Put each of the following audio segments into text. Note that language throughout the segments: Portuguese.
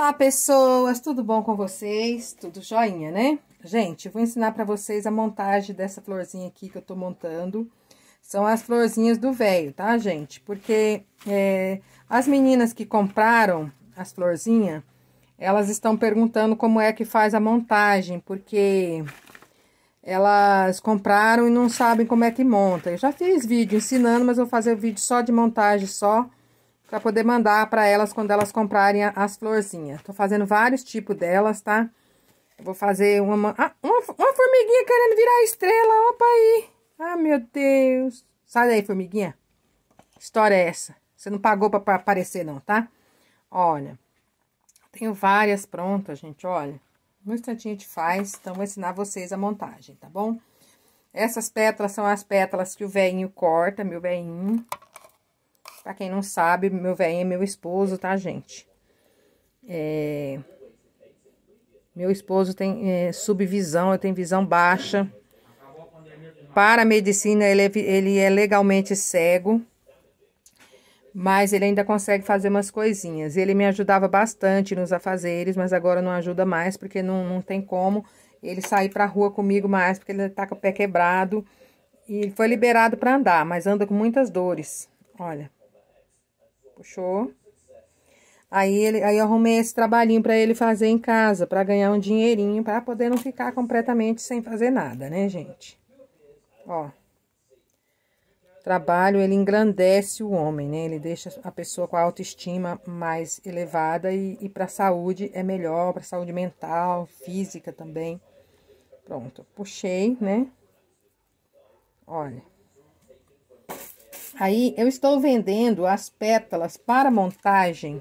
Olá, pessoas! Tudo bom com vocês? Tudo joinha, né? Gente, eu vou ensinar para vocês a montagem dessa florzinha aqui que eu tô montando. São as florzinhas do velho, tá, gente? Porque é, as meninas que compraram as florzinhas, elas estão perguntando como é que faz a montagem, porque elas compraram e não sabem como é que monta. Eu já fiz vídeo ensinando, mas vou fazer o vídeo só de montagem só, para poder mandar para elas quando elas comprarem as florzinhas. Tô fazendo vários tipos delas, tá? Eu vou fazer uma... Ah, uma, uma formiguinha querendo virar estrela, opa aí! Ah, meu Deus! Sai daí, formiguinha! história é essa? Você não pagou para aparecer não, tá? Olha, tenho várias prontas, gente, olha. Um instantinho a gente faz, então vou ensinar vocês a montagem, tá bom? Essas pétalas são as pétalas que o veinho corta, meu veinho, Pra quem não sabe, meu velho é meu esposo, tá, gente? É... Meu esposo tem é, subvisão, eu tenho visão baixa. Para a medicina, ele é, ele é legalmente cego, mas ele ainda consegue fazer umas coisinhas. Ele me ajudava bastante nos afazeres, mas agora não ajuda mais, porque não, não tem como ele sair pra rua comigo mais, porque ele tá com o pé quebrado. E foi liberado para andar, mas anda com muitas dores. Olha puxou? Aí, ele, aí eu arrumei esse trabalhinho para ele fazer em casa, para ganhar um dinheirinho, para poder não ficar completamente sem fazer nada, né, gente? Ó. Trabalho, ele engrandece o homem, né? Ele deixa a pessoa com a autoestima mais elevada e, e para a saúde é melhor, para a saúde mental, física também. Pronto, puxei, né? Olha. Aí eu estou vendendo as pétalas para montagem,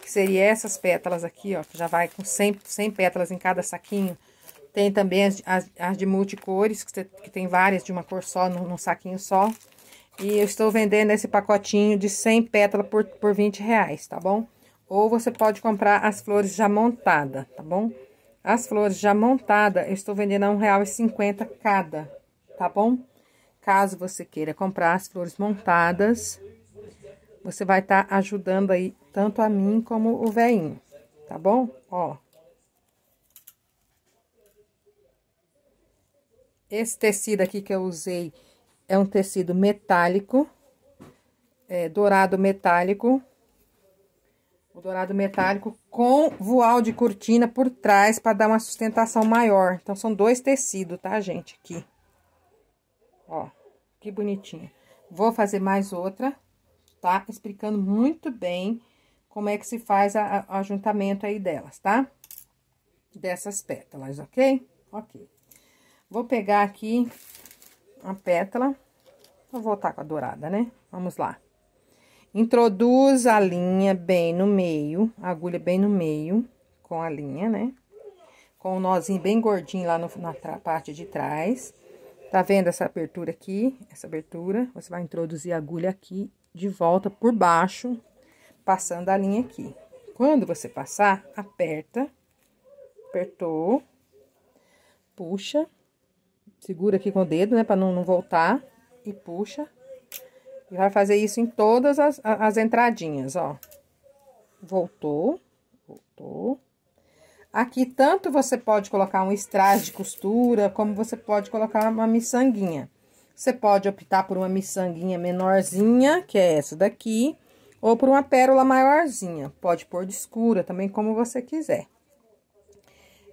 que seria essas pétalas aqui, ó, que já vai com 100, 100 pétalas em cada saquinho. Tem também as, as, as de multicores, que, que, tem várias de uma cor só, num, num, saquinho só. E eu estou vendendo esse pacotinho de 100 pétalas por, por 20 reais, tá bom? Ou você pode comprar as flores já montada, tá bom? As flores já montada, eu estou vendendo a R$1,50 cada, tá bom? Caso você queira comprar as flores montadas, você vai estar tá ajudando aí tanto a mim como o veinho, tá bom? Ó. Esse tecido aqui que eu usei é um tecido metálico, é, dourado metálico. O dourado metálico com voal de cortina por trás para dar uma sustentação maior. Então, são dois tecidos, tá, gente? Aqui. Ó, que bonitinho. Vou fazer mais outra, tá? Explicando muito bem como é que se faz o ajuntamento aí delas, tá? Dessas pétalas, ok? Ok. Vou pegar aqui a pétala. Vou voltar com a dourada, né? Vamos lá. Introduz a linha bem no meio, agulha bem no meio com a linha, né? Com o um nozinho bem gordinho lá no, na parte de trás. Tá vendo essa abertura aqui? Essa abertura, você vai introduzir a agulha aqui de volta por baixo, passando a linha aqui. Quando você passar, aperta, apertou, puxa, segura aqui com o dedo, né, pra não, não voltar, e puxa. E vai fazer isso em todas as, as entradinhas, ó. Voltou, voltou, Aqui, tanto você pode colocar um strass de costura, como você pode colocar uma miçanguinha. Você pode optar por uma miçanguinha menorzinha, que é essa daqui, ou por uma pérola maiorzinha. Pode pôr de escura também, como você quiser.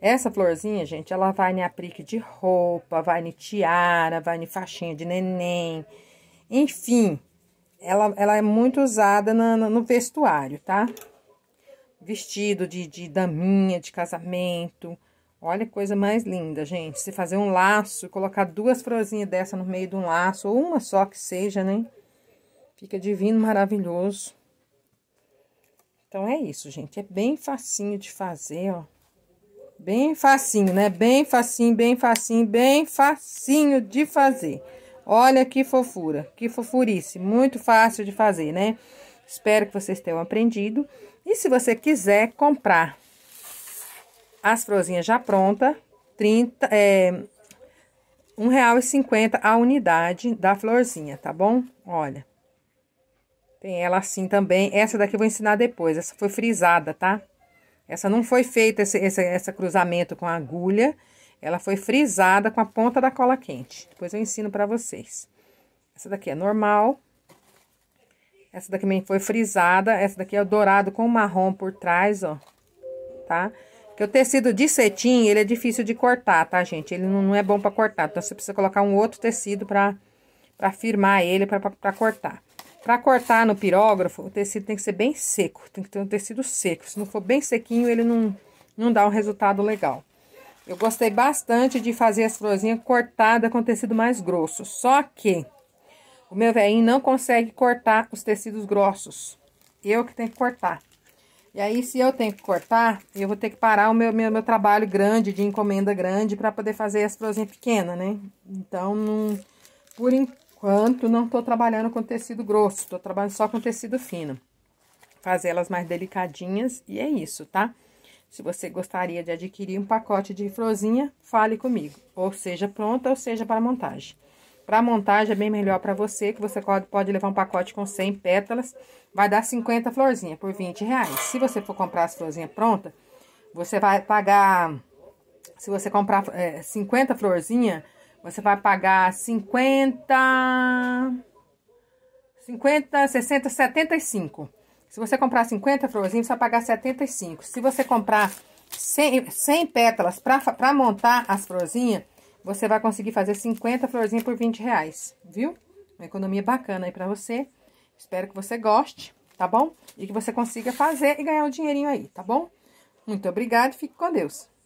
Essa florzinha, gente, ela vai em aplique de roupa, vai em tiara, vai em faixinha de neném. Enfim, ela, ela é muito usada no vestuário, tá? vestido de, de daminha, de casamento. Olha que coisa mais linda, gente. Se fazer um laço, colocar duas florzinhas dessa no meio de um laço, ou uma só que seja, né? Fica divino, maravilhoso. Então, é isso, gente. É bem facinho de fazer, ó. Bem facinho, né? Bem facinho, bem facinho, bem facinho de fazer. Olha que fofura, que fofurice. Muito fácil de fazer, né? Espero que vocês tenham aprendido. E se você quiser comprar as florzinhas já prontas, 30, é, R$ a unidade da florzinha, tá bom? Olha, tem ela assim também. Essa daqui eu vou ensinar depois, essa foi frisada, tá? Essa não foi feita, esse, esse, esse cruzamento com a agulha, ela foi frisada com a ponta da cola quente. Depois eu ensino para vocês. Essa daqui é normal, essa daqui também foi frisada. Essa daqui é o dourado com marrom por trás, ó. Tá? Porque o tecido de cetim, ele é difícil de cortar, tá, gente? Ele não, é bom pra cortar. Então, você precisa colocar um outro tecido pra, pra firmar ele, pra, pra, pra cortar. Pra cortar no pirógrafo, o tecido tem que ser bem seco. Tem que ter um tecido seco. Se não for bem sequinho, ele não, não dá um resultado legal. Eu gostei bastante de fazer as florzinhas cortadas com tecido mais grosso. Só que o meu velhinho não consegue cortar os tecidos grossos. Eu que tenho que cortar. E aí, se eu tenho que cortar, eu vou ter que parar o meu, meu, meu trabalho grande, de encomenda grande, para poder fazer as florzinhas pequenas, né? Então, não, por enquanto, não tô trabalhando com tecido grosso, tô trabalhando só com tecido fino. Fazer elas mais delicadinhas, e é isso, tá? Se você gostaria de adquirir um pacote de florzinha, fale comigo. Ou seja, pronta, ou seja, para montagem. Para montagem é bem melhor para você, que você pode levar um pacote com 100 pétalas, vai dar 50 florzinhas por 20 reais. Se você for comprar as florzinhas prontas, você vai pagar, se você comprar é, 50 florzinhas, você vai pagar 50, 50, 60, 75. Se você comprar 50 florzinhas, você vai pagar 75. Se você comprar 100, 100 pétalas para montar as florzinhas, você vai conseguir fazer 50 florzinhas por 20 reais, viu? Uma economia bacana aí pra você. Espero que você goste, tá bom? E que você consiga fazer e ganhar um dinheirinho aí, tá bom? Muito obrigada e fique com Deus.